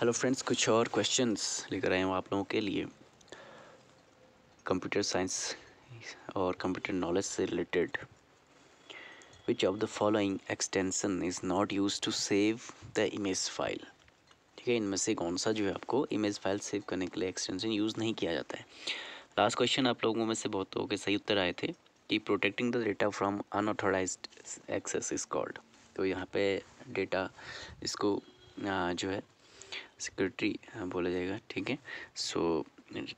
hello friends कुछ और questions लेकर आए हूँ आप लोगों के लिए कंप्यूटर साइंस और कंप्यूटर नॉलेज से related which of the following extension is not use to save the image file ठीक है इनमें से कौन सा जो है आपको इमेज फाइल सेव करने के लिए एक्सटेंशन यूज़ नहीं किया जाता है लास्ट क्वेश्चन आप लोगों में से बहुत लोगों के सही उत्तर आए थे कि protecting the data from unauthorize access is called तो यहाँ पे डेटा इसको जो है सिक्योरिटी हाँ, बोला जाएगा ठीक है सो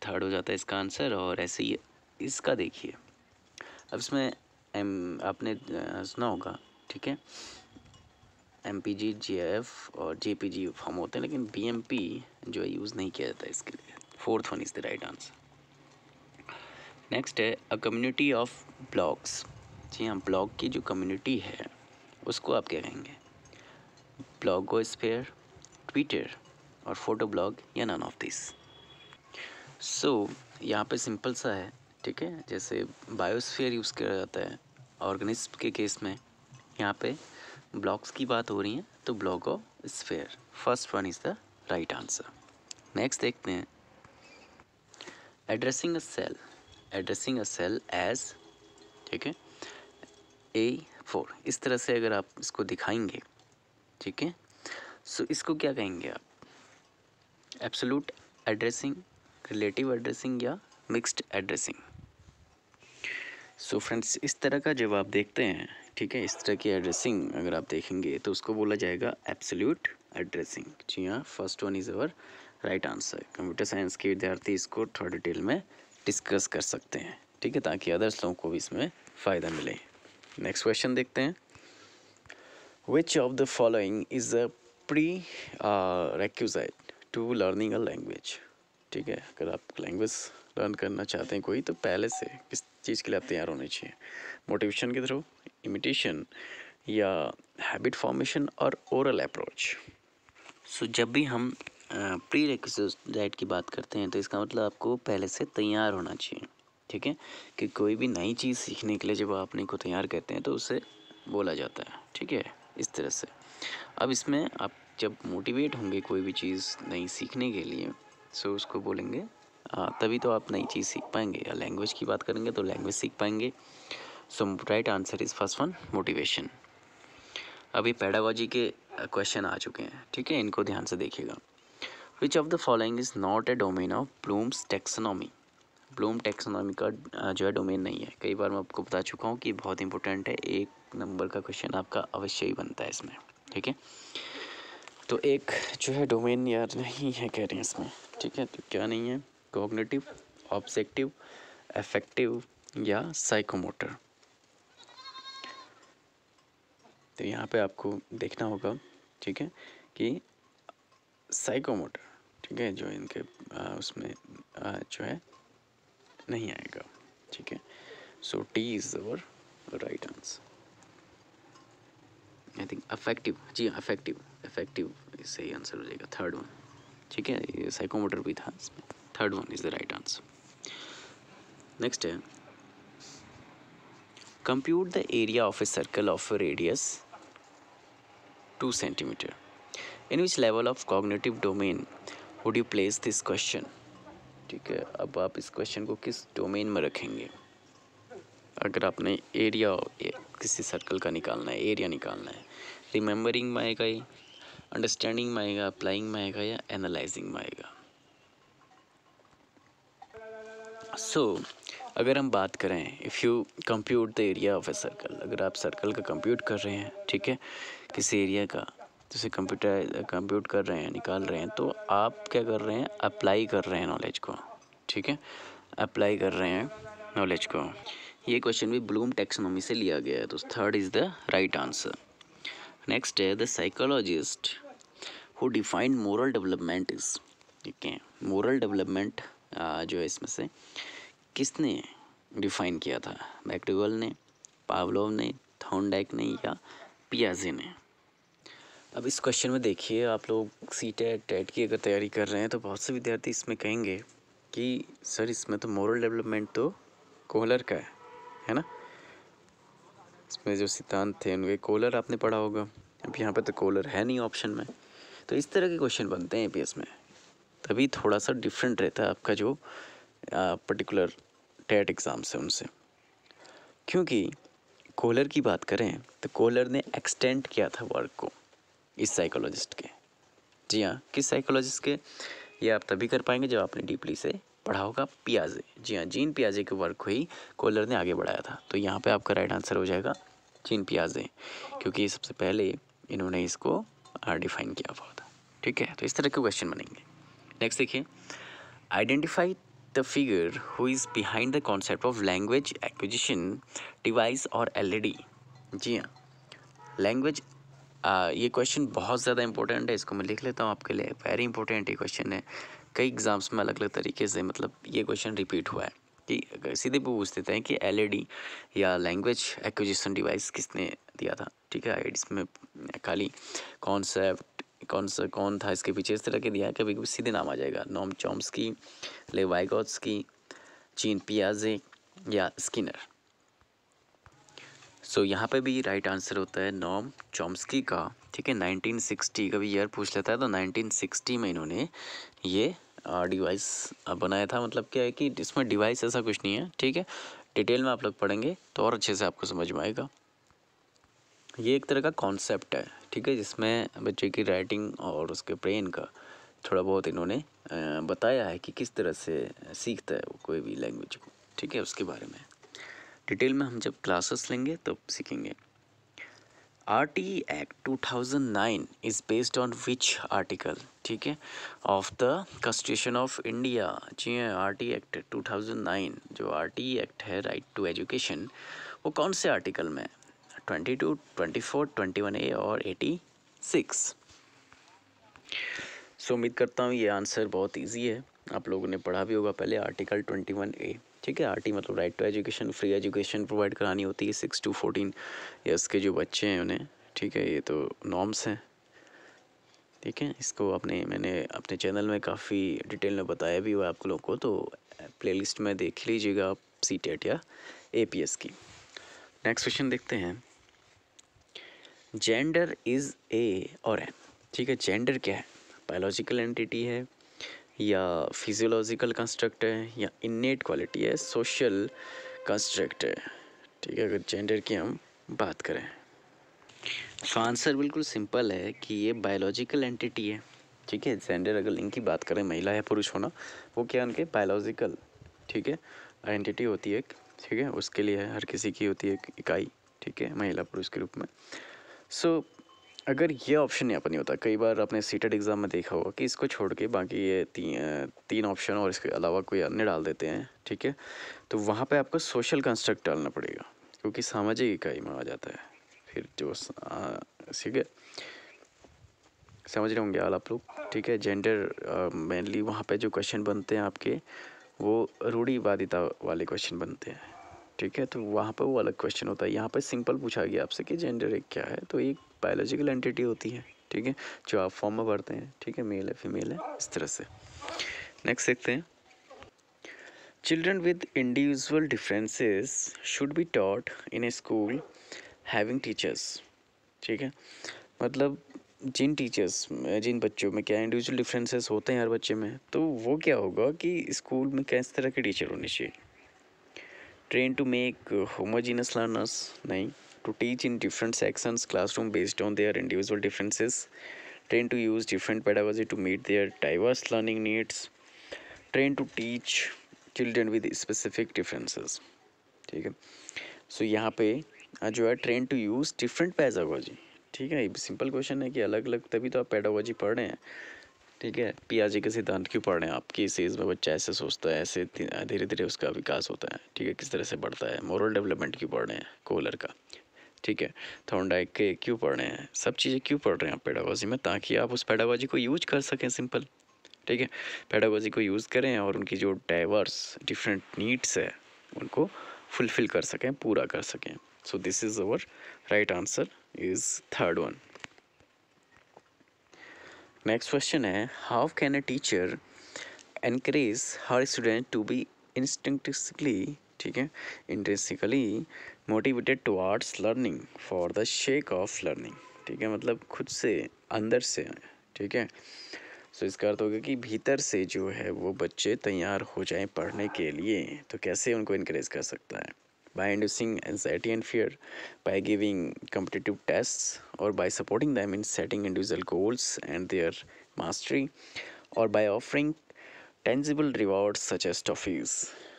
थर्ड हो जाता है इसका आंसर और ऐसे ही इसका देखिए अब इसमें एम आपने सुना होगा ठीक है M P G G F और जे पी जी फॉर्म होते हैं लेकिन बी एम पी जो है यूज़ नहीं किया जाता इसके लिए fourth one is the right answer next है अ कम्युनिटी ऑफ ब्लॉक्स जी हाँ ब्लॉक की जो कम्युनिटी है उसको आप क्या कहेंगे स्पेयर ट्विटर और फ़ोटो ब्लॉग या नन ऑफ दिस सो यहाँ पे सिंपल सा है ठीक है जैसे बायोस्फीयर यूज़ किया जाता है ऑर्गेनिज्म के केस में यहाँ पे ब्लॉक्स की बात हो रही है तो block of sphere first one is the right answer next देखते हैं addressing a cell addressing a cell as ठीक है ए फोर इस तरह से अगर आप इसको दिखाएंगे ठीक है सो इसको क्या कहेंगे आप एब्सोलूट एड्रेसिंग रिलेटिव एड्रेसिंग या मिक्सड एड्रेसिंग सो फ्रेंड्स इस तरह का जब आप देखते हैं ठीक है इस तरह की एड्रेसिंग अगर आप देखेंगे तो उसको बोला जाएगा एब्सोल्यूट एड्रेसिंग जी हाँ first one is our right answer computer science के विद्यार्थी इसको थोड़ा डिटेल में डिस्कस कर सकते हैं ठीक है ताकि अदर्स लोगों को भी इसमें फ़ायदा मिले नेक्स्ट क्वेश्चन देखते हैं which of the following is a prerequisite to learning a language ठीक है अगर आप लैंग्वेज लर्न करना चाहते हैं कोई तो पहले से किस चीज़ के लिए आप तैयार होने चाहिए मोटिवेशन के थ्रू इमिटेशन या हैबिट फॉर्मेशन और ओरल अप्रोच सो जब भी हम प्री रिक्विजिट डाइट की बात करते हैं तो इसका मतलब आपको पहले से तैयार होना चाहिए ठीक है कि कोई भी नई चीज़ सीखने के लिए जब आप अपने को तैयार करते हैं तो उसे बोला जाता है ठीक है इस तरह से अब इसमें आप जब मोटिवेट होंगे कोई भी चीज़ नई सीखने के लिए सो उसको बोलेंगे तभी तो आप नई चीज़ सीख पाएंगे या लैंग्वेज की बात करेंगे तो लैंग्वेज सीख पाएंगे so right answer is first one motivation अभी पैडागॉजी के क्वेश्चन आ चुके हैं ठीक है इनको ध्यान से देखिएगा which of the following is not a domain of Bloom's taxonomy Bloom taxonomy का जो है डोमेन नहीं है कई बार मैं आपको बता चुका हूँ कि बहुत इंपॉर्टेंट है एक नंबर का क्वेश्चन आपका अवश्य ही बनता है इसमें ठीक है तो एक जो है डोमेन यार नहीं है कह रहे हैं इसमें ठीक है तो क्या नहीं है कॉग्नेटिव ऑब्जेक्टिव एफेक्टिव या साइकोमोटर तो यहाँ पे आपको देखना होगा ठीक है कि साइकोमोटर ठीक है जो इनके आ, उसमें आ, जो है नहीं आएगा ठीक है so T is our right answer I think affective जी अफेक्टिव अफेक्टिव सही आंसर हो जाएगा थर्ड वन ठीक है ये साइकोमोटर भी था इसमें third one is the right answer next है compute the area of a circle of radius two centimetre in which level of cognitive domain would you place this question ठीक है अब आप इस क्वेश्चन को किस डोमेन में रखेंगे अगर आपने एरिया किसी सर्कल का निकालना है एरिया निकालना है रिमेंबरिंग में आएगा ये अंडरस्टैंडिंग में आएगा अप्लाइंग में आएगा या एनालाइजिंग में आएगा सो so, अगर हम बात करें if you compute the area of a circle अगर आप सर्कल का कंप्यूट कर रहे हैं ठीक है किसी एरिया का जैसे कंप्यूटर कंप्यूट कर रहे हैं निकाल रहे हैं तो आप क्या कर रहे हैं अप्लाई कर रहे हैं नॉलेज को ठीक है अप्लाई कर रहे हैं नॉलेज को ये क्वेश्चन भी ब्लूम टेक्सोनोमी से लिया गया है तो third is the right answer next है the psychologist who defined moral development is ठीक है मोरल डेवलपमेंट जो है इसमें से किसने डिफाइन किया था मैक्टिगल ने पावलोव ने थॉन्डैक ने या पियाजे ने अब इस क्वेश्चन में देखिए आप लोग सी टेट टेट की अगर तैयारी कर रहे हैं तो बहुत से विद्यार्थी इसमें कहेंगे कि सर इसमें तो मोरल डेवलपमेंट तो कोहलर का है है ना इसमें जो सिद्धांत थे उनके कॉलर आपने पढ़ा होगा अब यहाँ पर तो कॉलर है नहीं ऑप्शन में तो इस तरह के क्वेश्चन बनते हैं ए में तभी थोड़ा सा डिफरेंट रहता है आपका जो पर्टिकुलर टेट एग्ज़ाम से उनसे क्योंकि कोलर की बात करें तो कोलर ने एक्सटेंड किया था वर्क को इस साइकोलॉजिस्ट के जी हाँ किस साइकोलॉजिस्ट के ये आप तभी कर पाएंगे जब आपने डीपली से पढ़ा होगा पियाजे जी हाँ जीन पियाजे के वर्क को ही कोलर ने आगे बढ़ाया था तो यहाँ पे आपका राइट आंसर हो जाएगा जीन पियाजे क्योंकि सबसे पहले इन्होंने इसको डिफाइन किया हुआ था ठीक है तो इस तरह के क्वेश्चन बनेंगे नेक्स्ट देखिए identify the figure who is behind the concept of language acquisition device और एल e जी हाँ लैंग्वेज ये क्वेश्चन बहुत ज़्यादा इंपॉर्टेंट है इसको मैं लिख लेता हूँ आपके लिए वेरी इंपॉर्टेंट ये क्वेश्चन है कई एग्ज़ाम्स में अलग अलग तरीके से मतलब ये क्वेश्चन रिपीट हुआ है कि सीधे भी पूछ देते हैं कि एल या लैंग्वेज एक्विजिशन डिवाइस किसने दिया था ठीक है इसमें खाली कॉन्सेप्ट कौन सा कौन था इसके पीछे इस तरह के दिया है कभी कभी सीधे नाम आ जाएगा नॉम चॉम्स की लेवाइगॉट्स की चीन पियाजे या स्किनर सो so, यहाँ पे भी राइट आंसर होता है नॉम चॉम्स्की का ठीक है 1960 का भी ईयर पूछ लेता है तो 1960 में इन्होंने ये डिवाइस बनाया था मतलब क्या है कि इसमें डिवाइस ऐसा कुछ नहीं है ठीक है डिटेल में आप लोग पढ़ेंगे तो और अच्छे से आपको समझ में आएगा ये एक तरह का कॉन्सेप्ट है ठीक है जिसमें बच्चे की राइटिंग और उसके ब्रेन का थोड़ा बहुत इन्होंने बताया है कि किस तरह से सीखता है वो कोई भी लैंग्वेज को ठीक है उसके बारे में डिटेल में हम जब क्लासेस लेंगे तब सीखेंगे R T act two thousand nine is based on which article ठीक है of the constitution of India जी हाँ R T act two thousand nine जो आर टी एक्ट है राइट टू एजुकेशन वो कौन से आर्टिकल में twenty two twenty four twenty one A और एटी सिक्स सो उम्मीद करता हूँ ये आंसर बहुत ईजी है आप लोगों ने पढ़ा भी होगा पहले आर्टिकल ट्वेंटी वन ए ठीक है आरटी मतलब right to education free education provide करानी होती है सिक्स टू फोर्टीन ईयर्स के जो बच्चे हैं उन्हें ठीक है ये तो नॉर्म्स हैं ठीक है इसको अपने मैंने अपने चैनल में काफ़ी डिटेल में बताया भी हुआ आप लोगों को तो प्ले में देख लीजिएगा आप सी e या ए पी एस की नेक्स्ट क्वेश्चन देखते हैं जेंडर इज़ ए और एन ठीक है जेंडर क्या है बायोलॉजिकल एंटिटी है या फिजियोलॉजिकल कंस्ट्रक्ट है या इन्नेट क्वालिटी है सोशल कंस्ट्रक्ट है ठीक है अगर जेंडर की हम बात करें तो आंसर बिल्कुल सिंपल है कि ये बायोलॉजिकल एंटिटी है ठीक है जेंडर अगर लिंग की बात करें महिला या पुरुष होना वो क्या उनके बायोलॉजिकल ठीक है आइडेंटिटी होती है ठीक है उसके लिए हर किसी की होती है इकाई ठीक है महिला पुरुष के रूप में सो so, अगर ये ऑप्शन यहाँ पर नहीं होता कई बार आपने सीटेड एग्ज़ाम में देखा होगा कि इसको छोड़ के बाकी ये ती, तीन ऑप्शन और इसके अलावा कोई अन्य डाल देते हैं ठीक है तो वहाँ पे आपको सोशल कंस्ट्रक्ट डालना पड़ेगा क्योंकि सामाजिक इकाई में आ जाता है फिर जो ठीक है समझ रहे होंगे हाल आप लोग ठीक है जेंडर मेनली वहाँ पर जो क्वेश्चन बनते हैं आपके वो रूढ़ीवादिता वाले क्वेश्चन बनते हैं ठीक है तो वहाँ पर वो अलग क्वेश्चन होता है यहाँ पर सिंपल पूछा गया आपसे कि जेंडर एक क्या है तो एक बायोलॉजिकल एंटिटी होती है ठीक है जो आप फॉर्म में भरते हैं ठीक है मेल है फीमेल है इस तरह से नेक्स्ट देखते हैं children with individual differences should be taught in a school having teachers ठीक है मतलब जिन टीचर्स जिन बच्चों में क्या इंडिविजुअल डिफरेंसेस होते हैं हर बच्चे में तो वो क्या होगा कि स्कूल में किस तरह के टीचर होने चाहिए train to make homogeneous learners नहीं to teach in different sections classroom based on their individual differences train to use different pedagogy to meet their diverse learning needs train to teach children with specific differences ठीक है so so, यहाँ पे जो है train to use different pedagogy ठीक है simple question है कि अलग अलग तभी तो आप पैदागोजी पढ़ रहे हैं ठीक है पियाजे के सिद्धांत क्यों पढ़ रहे हैं आपकी इस में बच्चा ऐसे सोचता है ऐसे धीरे धीरे उसका विकास होता है ठीक है किस तरह से बढ़ता है मॉरल डेवलपमेंट क्यों पढ़ रहे हैं कोलर का ठीक है थॉन्डाइक के क्यों पढ़ रहे हैं सब चीज़ें क्यों पढ़ रहे हैं आप पेडागोजी में ताकि आप उस पेडागोजी को यूज कर सकें सिंपल ठीक है पेडागोजी को यूज़ करें और उनकी जो डाइवर्स डिफरेंट नीड्स है उनको फुलफ़िल कर सकें पूरा कर सकें so this is our right answer is third one next question है how can a teacher encourage her student to be instinctively ठीक है intrinsically motivated towards learning for the sake of learning ठीक है मतलब खुद से अंदर से ठीक है सो इसका अर्थ होगा कि भीतर से जो है वो बच्चे तैयार हो जाएं पढ़ने के लिए तो कैसे उनको इनक्रेज कर सकता है by inducing anxiety and fear, by giving competitive tests, or by supporting them in setting individual goals and their mastery, or by offering tangible rewards such as toffees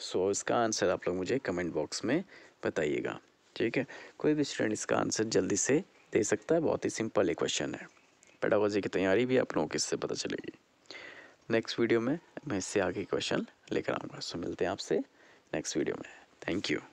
so इसका आंसर आप लोग मुझे कमेंट बॉक्स में बताइएगा ठीक है कोई भी स्टूडेंट इसका आंसर जल्दी से दे सकता है बहुत ही सिंपल एक क्वेश्चन है पेडागोजी की तैयारी भी आप लोगों को इससे पता चलेगी नेक्स्ट वीडियो में मैं इससे आगे क्वेश्चन लेकर आऊँगा सो मिलते हैं आपसे नेक्स्ट वीडियो में थैंक यू